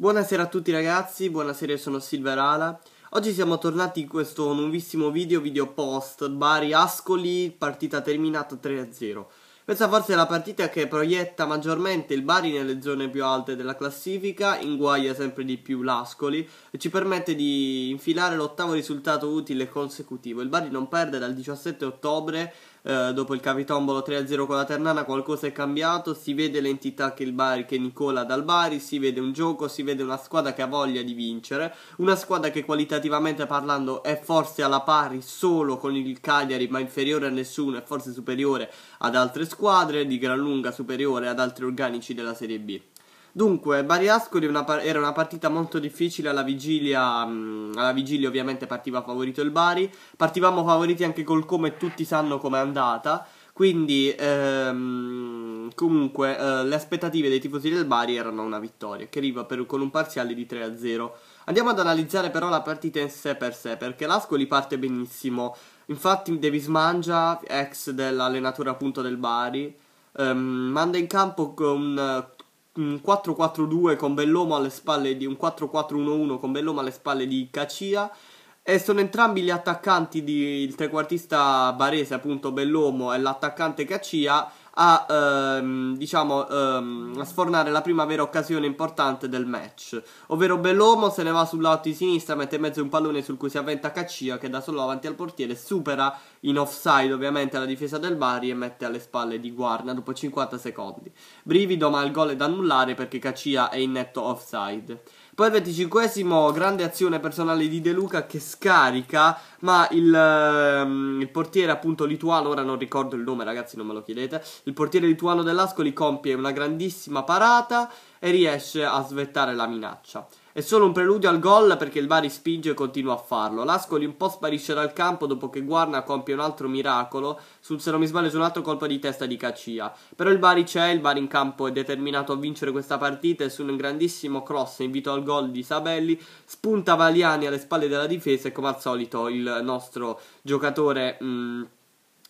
Buonasera a tutti ragazzi, buonasera sono Silver Ala. Oggi siamo tornati in questo nuovissimo video, video post, Bari Ascoli, partita terminata 3-0. Questa forse è la partita che proietta maggiormente il Bari nelle zone più alte della classifica, inguaglia sempre di più l'Ascoli e ci permette di infilare l'ottavo risultato utile consecutivo. Il Bari non perde dal 17 ottobre eh, dopo il capitombolo 3-0 con la Ternana qualcosa è cambiato, si vede l'entità che, il Bari, che Nicola dal Bari, si vede un gioco, si vede una squadra che ha voglia di vincere, una squadra che qualitativamente parlando è forse alla pari solo con il Cagliari ma inferiore a nessuno e forse superiore ad altre squadre, di gran lunga superiore ad altri organici della Serie B. Dunque, Bari Ascoli una par- era una partita molto difficile alla vigilia, mh, alla vigilia ovviamente partiva favorito il Bari, partivamo favoriti anche col come tutti sanno com'è andata, quindi ehm, comunque eh, le aspettative dei tifosi del Bari erano una vittoria, che arriva per, con un parziale di 3-0. Andiamo ad analizzare però la partita in sé per sé, perché l'Ascoli parte benissimo, infatti Davis Mangia, ex dell'allenatore appunto del Bari, ehm, manda in campo con un 4-4-2 con Bellomo alle spalle di un 4-4-1-1 con Bellomo alle spalle di Cacia e sono entrambi gli attaccanti del trequartista barese appunto Bellomo e l'attaccante Cacia a, ehm, diciamo, ehm, a sfornare la prima vera occasione importante del match. Ovvero Bellomo se ne va sul lato di sinistra, mette in mezzo un pallone sul cui si avventa Caccia che da solo avanti al portiere supera in offside ovviamente la difesa del Bari e mette alle spalle di Guarna dopo 50 secondi. Brivido ma il gol è da annullare perché Caccia è in netto offside. Poi 25 grande azione personale di De Luca che scarica, ma il, ehm, il, portiere appunto lituano, ora non ricordo il nome ragazzi, non me lo chiedete, il portiere lituano dell'Ascoli compie una grandissima parata e riesce a svettare la minaccia. È solo un preludio al gol perché il Bari spinge e continua a farlo. L'Ascoli un po' sparisce dal campo dopo che Guarna compie un altro miracolo, sul se non mi sbaglio su un altro colpo di testa di Caccia. Però il Bari c'è, il Bari in campo è determinato a vincere questa partita e su un grandissimo cross invito al gol di Sabelli spunta Valiani alle spalle della difesa e come al solito il nostro giocatore... Mh, mm,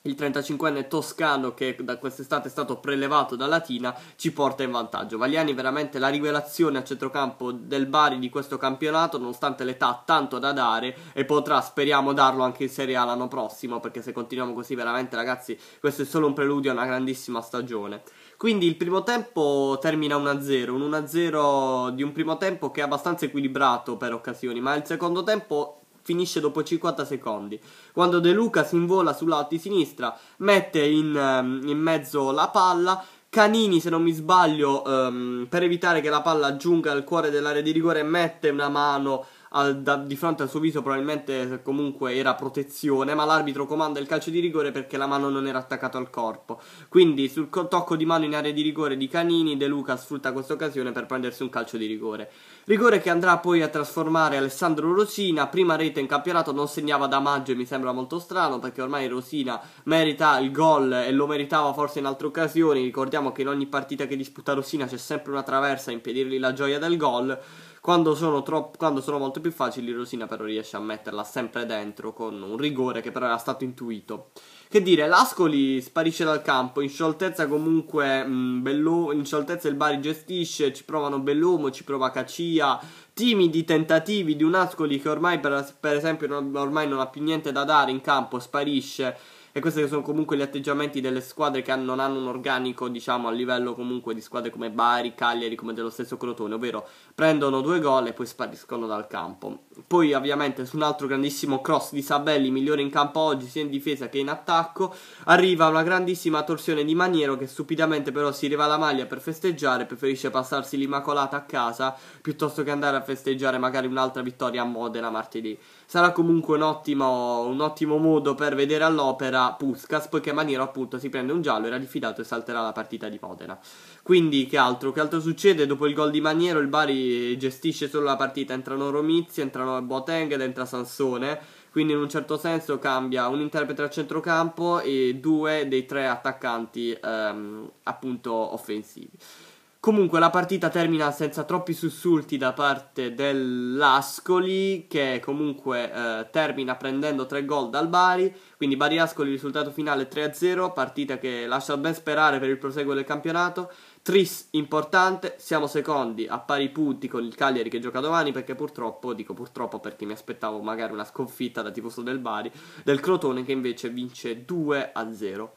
il 35enne toscano che da quest'estate è stato prelevato da Latina ci porta in vantaggio. Vagliani veramente la rivelazione a centrocampo del Bari di questo campionato, nonostante l'età ha tanto da dare e potrà, speriamo, darlo anche in Serie A l'anno prossimo, perché se continuiamo così veramente ragazzi, questo è solo un preludio a una grandissima stagione. Quindi il primo tempo termina 1-0, un 1-0 di un primo tempo che è abbastanza equilibrato per occasioni, ma il secondo tempo finisce dopo 50 secondi. Quando De Luca si invola sull'alto di sinistra, mette in, ehm, in, mezzo la palla. Canini, se non mi sbaglio, um, per evitare che la palla giunga al cuore dell'area di rigore, mette una mano al, da, di fronte al suo viso probabilmente comunque era protezione, ma l'arbitro comanda il calcio di rigore perché la mano non era attaccata al corpo. Quindi sul tocco di mano in area di rigore di Canini, De Luca sfrutta questa occasione per prendersi un calcio di rigore. Rigore che andrà poi a trasformare Alessandro Rosina, prima rete in campionato, non segnava da maggio e mi sembra molto strano perché ormai Rosina merita il gol e lo meritava forse in altre occasioni, ricordiamo che in ogni partita che disputa Rosina c'è sempre una traversa a impedirgli la gioia del gol. Quando sono, troppo, quando sono molto più facili, Rosina però riesce a metterla sempre dentro con un rigore che però era stato intuito. Che dire, l'Ascoli sparisce dal campo, in scioltezza comunque mh, mm, Bello, in scioltezza il Bari gestisce, ci provano Bellumo, ci prova Cacia, timidi tentativi di un Ascoli che ormai per, per esempio non, ormai non ha più niente da dare in campo, sparisce e questi sono comunque gli atteggiamenti delle squadre che non hanno un organico, diciamo, a livello comunque di squadre come Bari, Cagliari, come dello stesso Crotone, ovvero prendono due gol e poi spariscono dal campo. Poi ovviamente su un altro grandissimo cross di Sabelli, migliore in campo oggi sia in difesa che in attacco, arriva una grandissima torsione di Maniero che stupidamente però si leva la maglia per festeggiare, preferisce passarsi l'Immacolata a casa piuttosto che andare a festeggiare magari un'altra vittoria a Modena martedì. Sarà comunque un ottimo, un ottimo modo per vedere all'opera era Puskas, poiché Maniero appunto si prende un giallo, era rifidato e salterà la partita di Modena. Quindi che altro? Che altro succede? Dopo il gol di Maniero il Bari gestisce solo la partita, entrano Romizzi, entrano Boateng ed entra Sansone quindi in un certo senso cambia un interprete al centrocampo e due dei tre attaccanti ehm, appunto offensivi. Comunque la partita termina senza troppi sussulti da parte dell'Ascoli che comunque eh, termina prendendo 3 gol dal Bari, quindi Bari-Ascoli risultato finale 3-0, partita che lascia ben sperare per il proseguo del campionato. Tris importante, siamo secondi a pari punti con il Cagliari che gioca domani perché purtroppo, dico purtroppo perché mi aspettavo magari una sconfitta da tifoso del Bari, del Crotone che invece vince 2-0.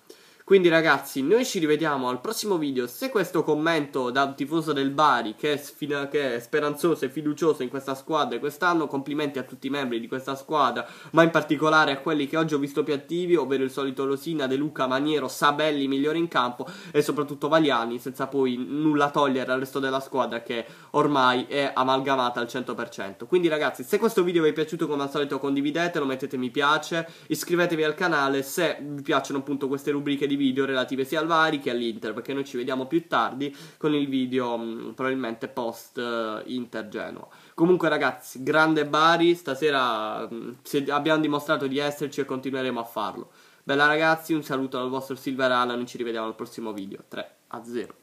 Quindi ragazzi, noi ci rivediamo al prossimo video. Se questo commento da un tifoso del Bari, che è, sfida, che è speranzoso e fiducioso in questa squadra e quest'anno, complimenti a tutti i membri di questa squadra, ma in particolare a quelli che oggi ho visto più attivi, ovvero il solito Rosina, De Luca, Maniero, Sabelli, migliore in campo e soprattutto Valiani, senza poi nulla togliere al resto della squadra che ormai è amalgamata al 100%. Quindi ragazzi, se questo video vi è piaciuto come al solito condividetelo, mettete mi piace, iscrivetevi al canale se vi piacciono appunto queste rubriche di video relative sia al Vari che all'Inter, perché noi ci vediamo più tardi con il video mh, mm, probabilmente post uh, Inter Genoa. Comunque ragazzi, grande Bari, stasera mh, mm, abbiamo dimostrato di esserci e continueremo a farlo. Bella ragazzi, un saluto dal vostro Silver Alan, ci rivediamo al prossimo video. 3 a 0.